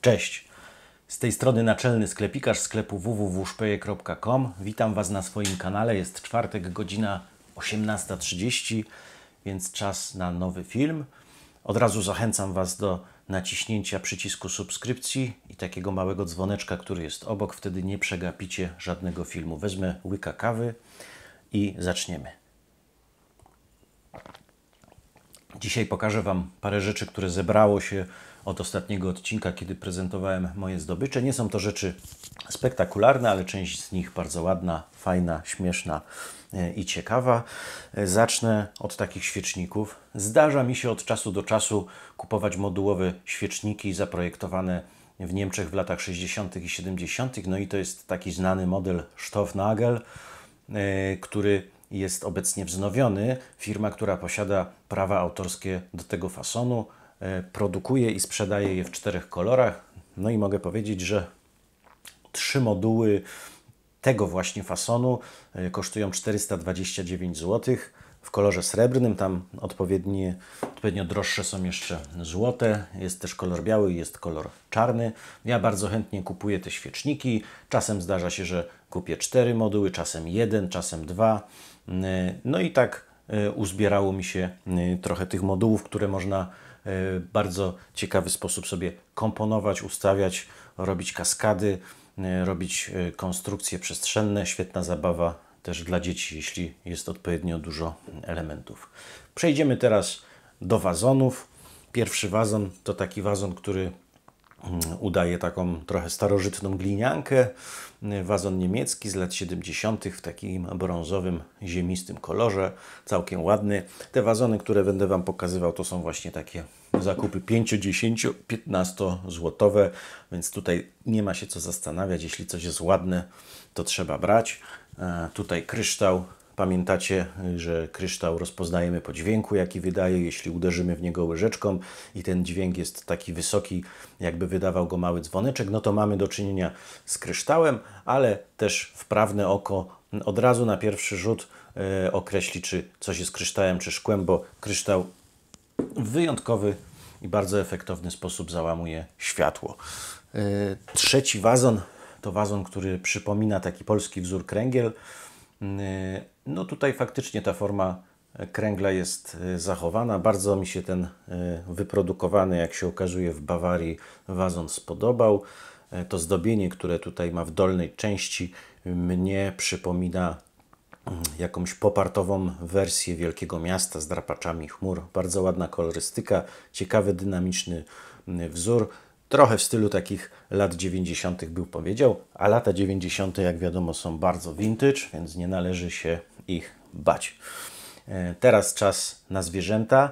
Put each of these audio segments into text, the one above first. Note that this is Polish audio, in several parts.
Cześć! Z tej strony naczelny sklepikarz sklepu www.szpeje.com. Witam Was na swoim kanale. Jest czwartek, godzina 18.30, więc czas na nowy film. Od razu zachęcam Was do naciśnięcia przycisku subskrypcji i takiego małego dzwoneczka, który jest obok. Wtedy nie przegapicie żadnego filmu. Wezmę łyka kawy i zaczniemy. Dzisiaj pokażę Wam parę rzeczy, które zebrało się od ostatniego odcinka, kiedy prezentowałem moje zdobycze. Nie są to rzeczy spektakularne, ale część z nich bardzo ładna, fajna, śmieszna e, i ciekawa. E, zacznę od takich świeczników. Zdarza mi się od czasu do czasu kupować modułowe świeczniki zaprojektowane w Niemczech w latach 60. i 70. No i to jest taki znany model Stoffnagel, e, który jest obecnie wznowiony. Firma, która posiada prawa autorskie do tego fasonu, E, Produkuję i sprzedaję je w czterech kolorach. No i mogę powiedzieć, że trzy moduły tego właśnie fasonu e, kosztują 429 zł w kolorze srebrnym. Tam odpowiednie, odpowiednio droższe są jeszcze złote. Jest też kolor biały jest kolor czarny. Ja bardzo chętnie kupuję te świeczniki. Czasem zdarza się, że kupię cztery moduły, czasem jeden, czasem dwa. E, no i tak uzbierało mi się trochę tych modułów, które można E, bardzo ciekawy sposób sobie komponować, ustawiać, robić kaskady, e, robić e, konstrukcje przestrzenne. Świetna zabawa też dla dzieci, jeśli jest odpowiednio dużo elementów. Przejdziemy teraz do wazonów. Pierwszy wazon to taki wazon, który Mm, udaje taką trochę starożytną gliniankę, mm, wazon niemiecki z lat 70. w takim brązowym, ziemistym kolorze, całkiem ładny. Te wazony, które będę Wam pokazywał, to są właśnie takie zakupy 5, 10, 15 złotowe, więc tutaj nie ma się co zastanawiać, jeśli coś jest ładne, to trzeba brać. E, tutaj kryształ Pamiętacie, że kryształ rozpoznajemy po dźwięku, jaki wydaje, jeśli uderzymy w niego łyżeczką i ten dźwięk jest taki wysoki, jakby wydawał go mały dzwoneczek, no to mamy do czynienia z kryształem, ale też wprawne oko od razu na pierwszy rzut e, określi, czy coś jest kryształem, czy szkłem, bo kryształ w wyjątkowy i bardzo efektowny sposób załamuje światło. E, trzeci wazon to wazon, który przypomina taki polski wzór kręgiel. E, no tutaj faktycznie ta forma e, kręgla jest e, zachowana. Bardzo mi się ten e, wyprodukowany, jak się okazuje w Bawarii, wazon spodobał. To zdobienie, które tutaj ma w dolnej części, mnie przypomina mm, jakąś popartową wersję Wielkiego Miasta z drapaczami chmur. Bardzo ładna kolorystyka, ciekawy, dynamiczny mm, wzór. Trochę w stylu takich lat 90. był powiedział, a lata 90. jak wiadomo są bardzo vintage, więc nie należy się ich bać. E, teraz czas na zwierzęta.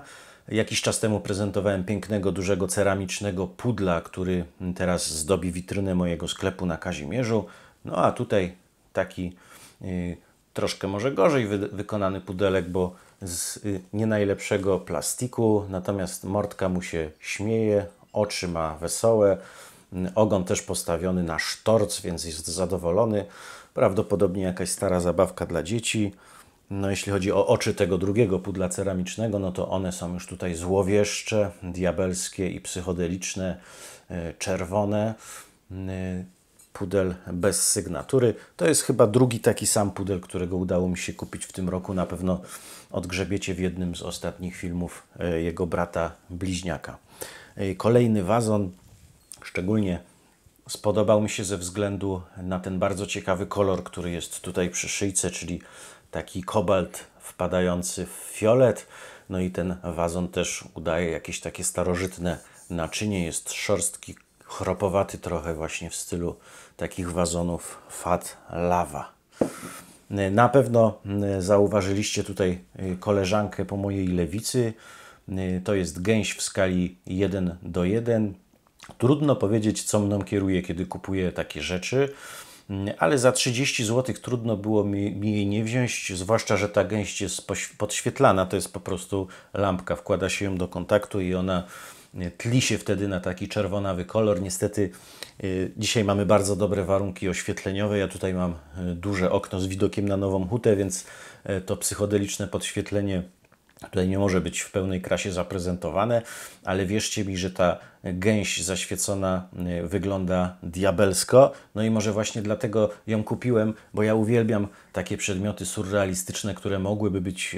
Jakiś czas temu prezentowałem pięknego, dużego ceramicznego pudla, który teraz zdobi witrynę mojego sklepu na Kazimierzu. No a tutaj taki y, troszkę może gorzej wy wykonany pudelek, bo z y, nie najlepszego plastiku, natomiast mordka mu się śmieje, oczy ma wesołe, y, ogon też postawiony na sztorc, więc jest zadowolony prawdopodobnie jakaś stara zabawka dla dzieci. No, jeśli chodzi o oczy tego drugiego pudla ceramicznego, no to one są już tutaj złowieszcze, diabelskie i psychodeliczne, e, czerwone. E, pudel bez sygnatury. To jest chyba drugi taki sam pudel, którego udało mi się kupić w tym roku. Na pewno odgrzebiecie w jednym z ostatnich filmów e, jego brata bliźniaka. Kolejny wazon, szczególnie Spodobał mi się ze względu na ten bardzo ciekawy kolor, który jest tutaj przy szyjce, czyli taki kobalt wpadający w fiolet. No i ten wazon też udaje jakieś takie starożytne naczynie. Jest szorstki, chropowaty trochę właśnie w stylu takich wazonów fat Lava. Na pewno mm, zauważyliście tutaj y, koleżankę po mojej lewicy. Y, to jest gęś w skali 1 do 1. Trudno powiedzieć, co mną kieruje, kiedy kupuję takie rzeczy, mm, ale za 30 zł trudno było mi, mi jej nie wziąć, zwłaszcza, że ta gęść jest podświetlana, to jest po prostu lampka, wkłada się ją do kontaktu i ona e, tli się wtedy na taki czerwonawy kolor. Niestety e, dzisiaj mamy bardzo dobre warunki oświetleniowe. Ja tutaj mam e, duże okno z widokiem na Nową Hutę, więc to psychodeliczne podświetlenie Tutaj nie może być w pełnej krasie zaprezentowane, ale wierzcie mi, że ta gęś zaświecona e, wygląda diabelsko. No i może właśnie dlatego ją kupiłem, bo ja uwielbiam takie przedmioty surrealistyczne, które mogłyby być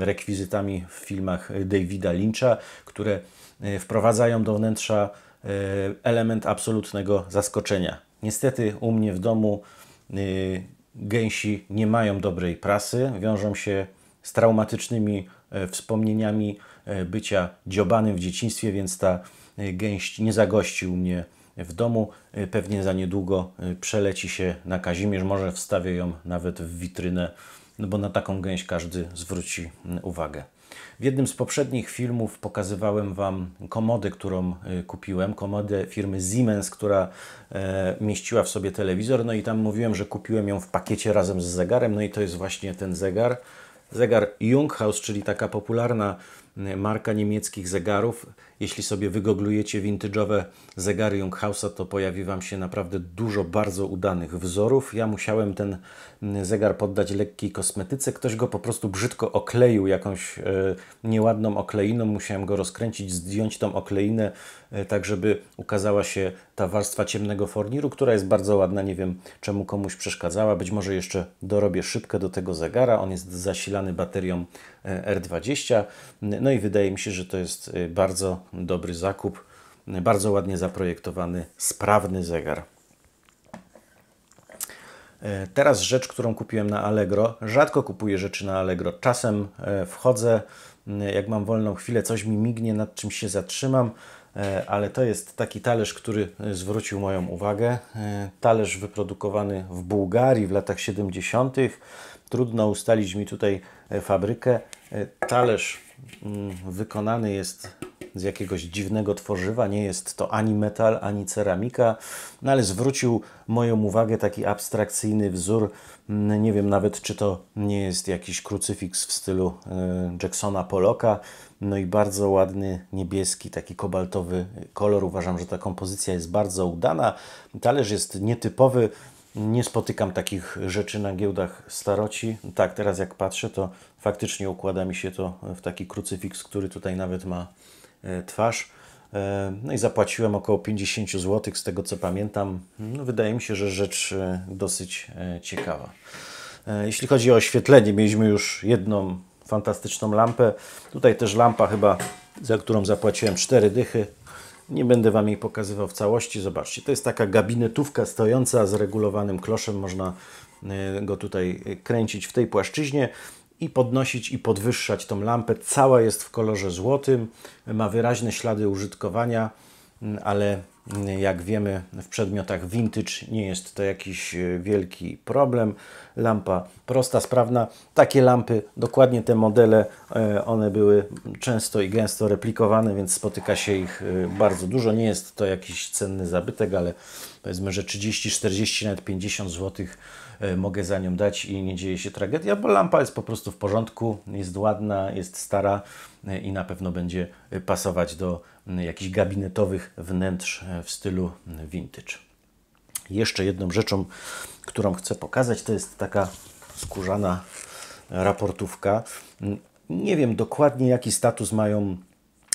e, rekwizytami w filmach Davida Lyncha, które e, wprowadzają do wnętrza element absolutnego zaskoczenia. Niestety u mnie w domu gęsi nie mają dobrej prasy, wiążą się z traumatycznymi E, wspomnieniami e, bycia dziobanym w dzieciństwie, więc ta e, gęść nie zagości u mnie w domu. Pewnie za niedługo przeleci się na Kazimierz, może wstawię ją nawet w witrynę, no bo na taką gęść każdy zwróci uwagę. W jednym z poprzednich filmów pokazywałem Wam komodę, którą kupiłem, komodę firmy Siemens, która mieściła w sobie telewizor, no i tam mówiłem, że kupiłem ją w pakiecie razem z zegarem, no i to jest właśnie ten zegar, Zegar Junghaus, czyli taka popularna Y, marka niemieckich zegarów. Jeśli sobie wygoglujecie vintage'owe zegary Junghausa, to pojawi Wam się naprawdę dużo bardzo udanych wzorów. Ja musiałem ten y, zegar poddać lekkiej kosmetyce. Ktoś go po prostu brzydko okleił jakąś y, nieładną okleiną. Musiałem go rozkręcić, zdjąć tą okleinę, tak żeby ukazała się ta warstwa ciemnego forniru, która jest bardzo ładna. Nie wiem, czemu komuś przeszkadzała. Być może jeszcze dorobię szybkę do tego zegara. On jest zasilany baterią R20. No i wydaje mi się, że to jest y, bardzo dobry zakup, y, bardzo ładnie zaprojektowany, sprawny zegar. Y, teraz rzecz, którą kupiłem na Allegro. Rzadko kupuję rzeczy na Allegro. Czasem wchodzę, jak mam wolną chwilę, coś mi mignie, nad czym się zatrzymam, ale to jest taki talerz, który zwrócił moją uwagę. Talerz wyprodukowany w Bułgarii w latach 70. Trudno ustalić mi tutaj fabrykę. Talerz Mm, wykonany jest z jakiegoś dziwnego tworzywa, nie jest to ani metal, ani ceramika, no ale zwrócił moją uwagę taki abstrakcyjny wzór, mm, nie wiem nawet czy to nie jest jakiś krucyfiks w stylu y, Jacksona Poloka, no i bardzo ładny niebieski, taki kobaltowy kolor. Uważam, że ta kompozycja jest bardzo udana. Talerz jest nietypowy, nie spotykam takich rzeczy na giełdach staroci. Tak, teraz jak patrzę, to faktycznie układa mi się to w taki krucyfiks, który tutaj nawet ma e, twarz. E, no i zapłaciłem około 50 zł, z tego co pamiętam. No, wydaje mi się, że rzecz e, dosyć ciekawa. Jeśli chodzi o oświetlenie, mieliśmy już jedną fantastyczną lampę. Tutaj też lampa chyba, za którą zapłaciłem 4 dychy. Nie będę Wam jej pokazywał w całości. Zobaczcie, to jest taka gabinetówka stojąca z regulowanym kloszem. Można e, go tutaj e, kręcić w tej płaszczyźnie i podnosić i podwyższać tą lampę. Cała jest w kolorze złotym, ma wyraźne ślady użytkowania ale mm, jak wiemy w przedmiotach vintage nie jest to jakiś e, wielki problem. Lampa prosta, sprawna. Takie lampy, dokładnie te modele, e, one były często i gęsto replikowane, więc spotyka się ich e, bardzo dużo. Nie jest to jakiś cenny zabytek, ale powiedzmy, że 30, 40, nawet 50 złotych E, mogę za nią dać i nie dzieje się tragedia, bo lampa jest po prostu w porządku, jest ładna, jest stara e, i na pewno będzie e, pasować do jakichś gabinetowych wnętrz w stylu vintage. Jeszcze jedną rzeczą, którą chcę pokazać, to jest taka skórzana raportówka. Nie wiem dokładnie, jaki status mają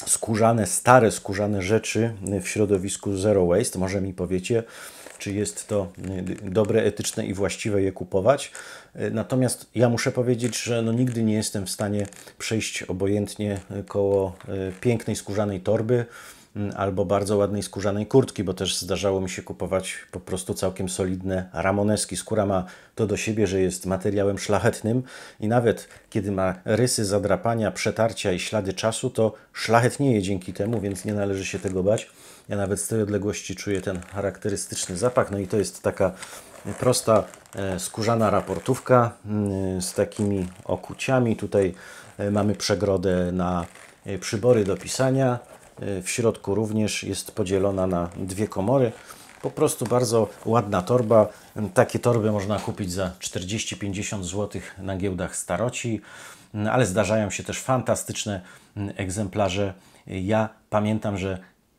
skórzane, stare skórzane rzeczy w środowisku Zero Waste. Może mi powiecie, czy jest to y, dobre, etyczne i właściwe je kupować. Y, natomiast ja muszę powiedzieć, że no nigdy nie jestem w stanie przejść obojętnie y, koło pięknej skórzanej torby mm, albo bardzo ładnej skórzanej kurtki, bo też zdarzało mi się kupować po prostu całkiem solidne ramoneski. Skóra ma to do siebie, że jest materiałem szlachetnym i nawet kiedy ma rysy zadrapania, przetarcia i ślady czasu, to szlachetnieje dzięki temu, więc nie należy się tego bać. Ja nawet z tej odległości czuję ten charakterystyczny zapach. No i to jest taka prosta e, skórzana raportówka mm, z takimi okuciami. Tutaj e, mamy przegrodę na e, przybory do pisania. W środku również jest podzielona na dwie komory. Po prostu bardzo ładna torba. Mm, takie torby można kupić za 40-50 zł na giełdach staroci, mm, ale zdarzają się też fantastyczne egzemplarze. Ja pamiętam, że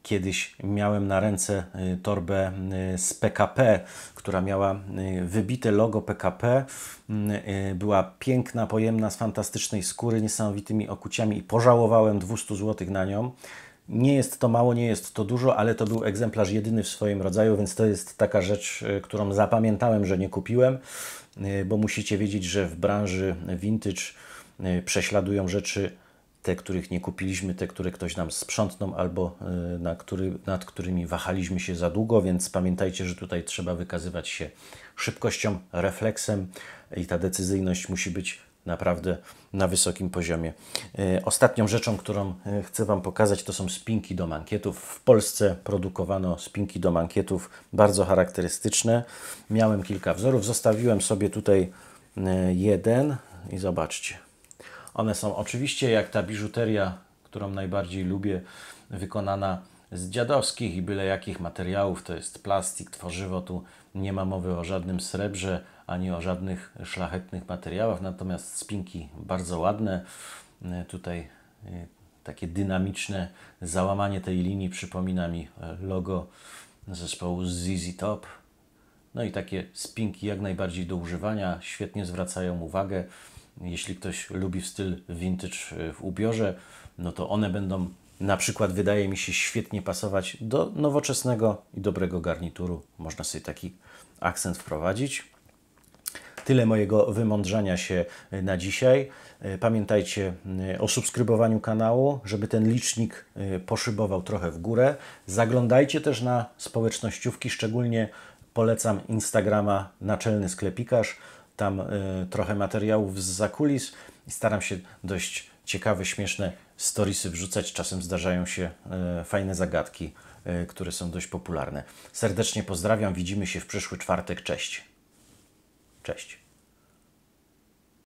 Kiedyś miałem na ręce y, torbę y, z PKP, która miała y, wybite logo PKP. Mm, była piękna, pojemna, z fantastycznej skóry, niesamowitymi okuciami i pożałowałem 200 zł na nią. Nie jest to mało, nie jest to dużo, ale to był egzemplarz jedyny w swoim rodzaju, więc to jest taka rzecz, którą zapamiętałem, że nie kupiłem, bo musicie wiedzieć, że w branży vintage prześladują rzeczy te, których nie kupiliśmy, te, które ktoś nam sprzątnął albo y, na który, nad którymi wahaliśmy się za długo, więc pamiętajcie, że tutaj trzeba wykazywać się szybkością, refleksem i ta decyzyjność musi być naprawdę na wysokim poziomie. Y, ostatnią rzeczą, którą y, chcę Wam pokazać, to są spinki do mankietów. W Polsce produkowano spinki do mankietów bardzo charakterystyczne. Miałem kilka wzorów, zostawiłem sobie tutaj jeden i zobaczcie. One są oczywiście jak ta biżuteria, którą najbardziej lubię, wykonana z dziadowskich i byle jakich materiałów. To jest plastik, tworzywo. Tu nie ma mowy o żadnym srebrze ani o żadnych szlachetnych materiałach. Natomiast spinki bardzo ładne. E, tutaj e, takie dynamiczne załamanie tej linii przypomina mi e, logo zespołu ZZ Top. No i takie spinki jak najbardziej do używania, świetnie zwracają uwagę jeśli ktoś lubi w styl vintage e, w ubiorze, no to one będą na przykład wydaje mi się świetnie pasować do nowoczesnego i dobrego garnituru. Można sobie taki akcent wprowadzić. Tyle mojego wymądrzania się e, na dzisiaj. E, pamiętajcie o subskrybowaniu kanału, żeby ten licznik poszybował trochę w górę. Zaglądajcie też na społecznościówki, szczególnie polecam Instagrama Naczelny Sklepikarz tam y, trochę materiałów z zakulis i staram się dość ciekawe, śmieszne storiesy wrzucać. Czasem zdarzają się y, fajne zagadki, y, które są dość popularne. Serdecznie pozdrawiam, widzimy się w przyszły czwartek. Cześć. Cześć.